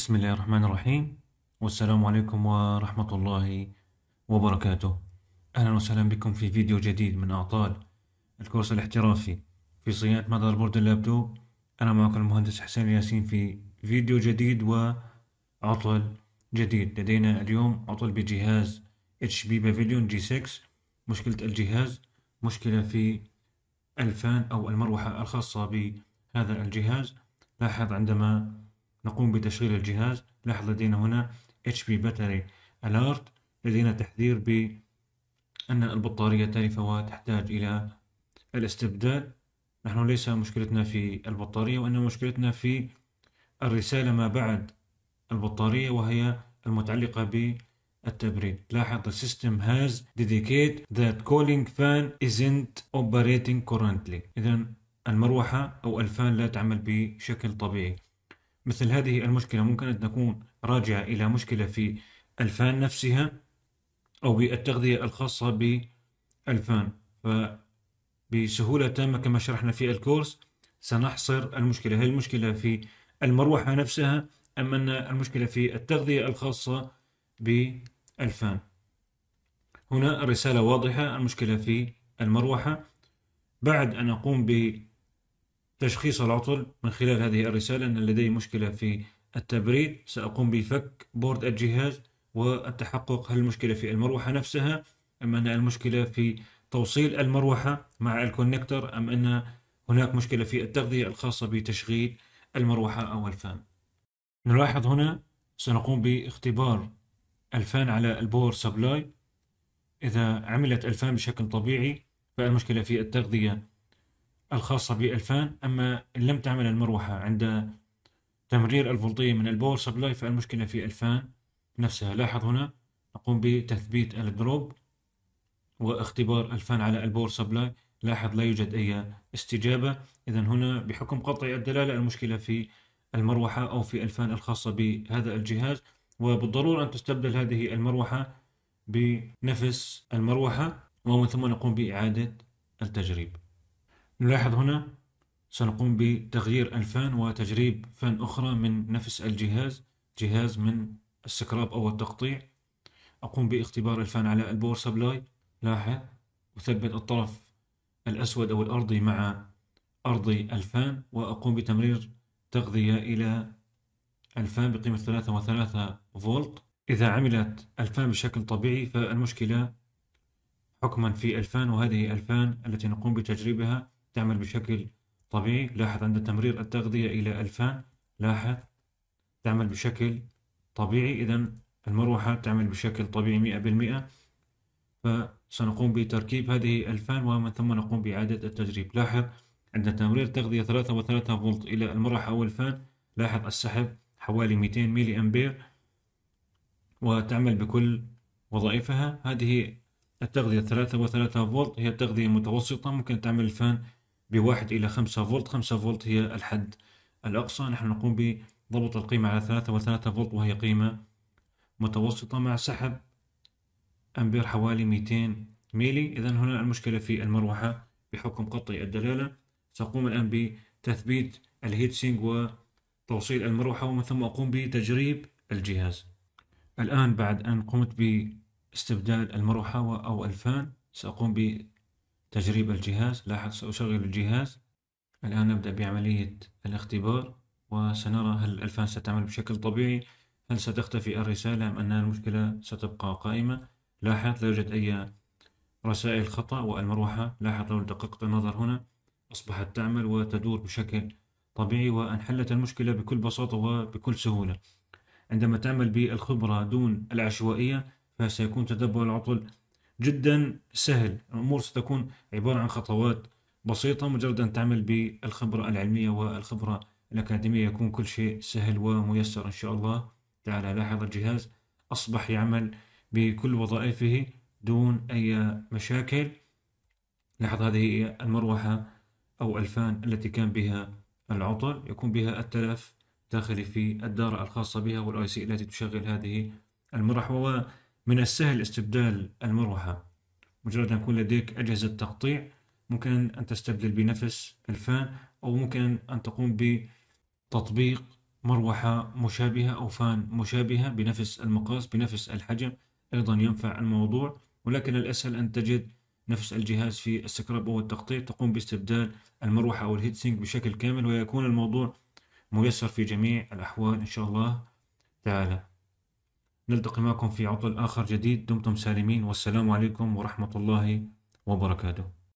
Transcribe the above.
بسم الله الرحمن الرحيم والسلام عليكم ورحمة الله وبركاته أهلا وسهلا بكم في فيديو جديد من أعطال الكورس الاحترافي في صيانة مدار بورد اللابتوب أنا معكم المهندس حسين ياسين في فيديو جديد وعطل جديد لدينا اليوم عطل بجهاز اتش بي بافيليون جي 6 مشكلة الجهاز مشكلة في الفان أو المروحة الخاصة بهذا الجهاز لاحظ عندما نقوم بتشغيل الجهاز لاحظ لدينا هنا HP Battery Alert لدينا تحذير بأن البطارية تالفة وتحتاج إلى الاستبدال نحن ليس مشكلتنا في البطارية وإنما مشكلتنا في الرسالة ما بعد البطارية وهي المتعلقة بالتبريد لاحظ the system has dedicated that cooling fan isn't operating currently إذا المروحة أو الفان لا تعمل بشكل طبيعي مثل هذه المشكلة ممكن أن تكون راجعة إلى مشكلة في الفان نفسها أو بالتغذية الخاصة بالفان فبسهولة تامة كما شرحنا في الكورس سنحصر المشكلة هل المشكلة في المروحة نفسها أم أن المشكلة في التغذية الخاصة بالفان هنا الرسالة واضحة المشكلة في المروحة بعد أن أقوم ب تشخيص العطل من خلال هذه الرسالة أن لدي مشكلة في التبريد سأقوم بفك بورد الجهاز والتحقق هل المشكلة في المروحة نفسها أم أن المشكلة في توصيل المروحة مع الكونكتر أم أن هناك مشكلة في التغذية الخاصة بتشغيل المروحة أو الفان نلاحظ هنا سنقوم باختبار الفان على البور سبلاي إذا عملت الفان بشكل طبيعي فالمشكلة في التغذية الخاصة بالفان أما إن لم تعمل المروحة عند تمرير الفولتية من الباور سبلاي فالمشكلة في الفان نفسها لاحظ هنا نقوم بتثبيت الدروب واختبار الفان على الباور سبلاي لاحظ لا يوجد أي استجابة إذا هنا بحكم قطع الدلالة المشكلة في المروحة أو في الفان الخاصة بهذا الجهاز وبالضرورة أن تستبدل هذه المروحة بنفس المروحة ومن ثم نقوم بإعادة التجريب نلاحظ هنا سنقوم بتغيير ألفان وتجريب فان أخرى من نفس الجهاز جهاز من السكراب أو التقطيع أقوم باختبار الفان على البور سبلاي لاحظ أثبت الطرف الأسود أو الأرضي مع أرضي الفان وأقوم بتمرير تغذية إلى الفان بقيمة ثلاثة وثلاثة فولت إذا عملت الفان بشكل طبيعي فالمشكلة حكما في الفان وهذه الفان التي نقوم بتجريبها تعمل بشكل طبيعي لاحظ عند تمرير التغذية إلى 2000 لاحظ تعمل بشكل طبيعي إذا المروحة تعمل بشكل طبيعي 100% فسنقوم بتركيب هذه الفان ومن ثم نقوم بإعادة التجريب لاحظ عند تمرير تغذية وثلاثة فولت إلى المروحة أو الفان لاحظ السحب حوالي 200 ميلي أمبير وتعمل بكل وظائفها هذه التغذية وثلاثة فولت هي تغذية متوسطة ممكن تعمل الفان بواحد إلى خمسة فولت خمسة فولت هي الحد الأقصى نحن نقوم بضبط القيمة على ثلاثة وثلاثة فولت وهي قيمة متوسطة مع سحب أمبير حوالي 200 ميلي إذا هنا المشكلة في المروحة بحكم قطعي الدلالة سأقوم الآن بتثبيت الهيتسينج وتوصيل المروحة ومن ثم أقوم بتجريب الجهاز الآن بعد أن قمت باستبدال المروحة أو الفان سأقوم تجريب الجهاز لاحظ سأشغل الجهاز الآن نبدأ بعملية الاختبار وسنرى هل الألفان ستعمل بشكل طبيعي هل ستختفي الرسالة أم أن المشكلة ستبقى قائمة لاحظ لا يوجد أي رسائل خطأ والمروحة لاحظ لو دققت النظر هنا أصبحت تعمل وتدور بشكل طبيعي وانحلت المشكلة بكل بساطة وبكل سهولة عندما تعمل بالخبرة دون العشوائية فسيكون تتبع العطل جدا سهل الأمور ستكون عبارة عن خطوات بسيطة مجرد أن تعمل بالخبرة العلمية والخبرة الأكاديمية يكون كل شيء سهل وميسر إن شاء الله تعالى لاحظ الجهاز أصبح يعمل بكل وظائفه دون أي مشاكل لاحظ هذه هي المروحة أو الفان التي كان بها العطل يكون بها التلف داخلي في الدارة الخاصة بها والاي سي التي تشغل هذه المروحة من السهل استبدال المروحة مجرد أن يكون لديك أجهزة تقطيع ممكن أن تستبدل بنفس الفان أو ممكن أن تقوم بتطبيق مروحة مشابهة أو فان مشابهة بنفس المقاس بنفس الحجم أيضا ينفع الموضوع ولكن الأسهل أن تجد نفس الجهاز في السكراب أو التقطيع تقوم باستبدال المروحة أو الهيت بشكل كامل ويكون الموضوع ميسر في جميع الأحوال إن شاء الله تعالى نلتقي معكم في عطل آخر جديد دمتم سالمين والسلام عليكم ورحمة الله وبركاته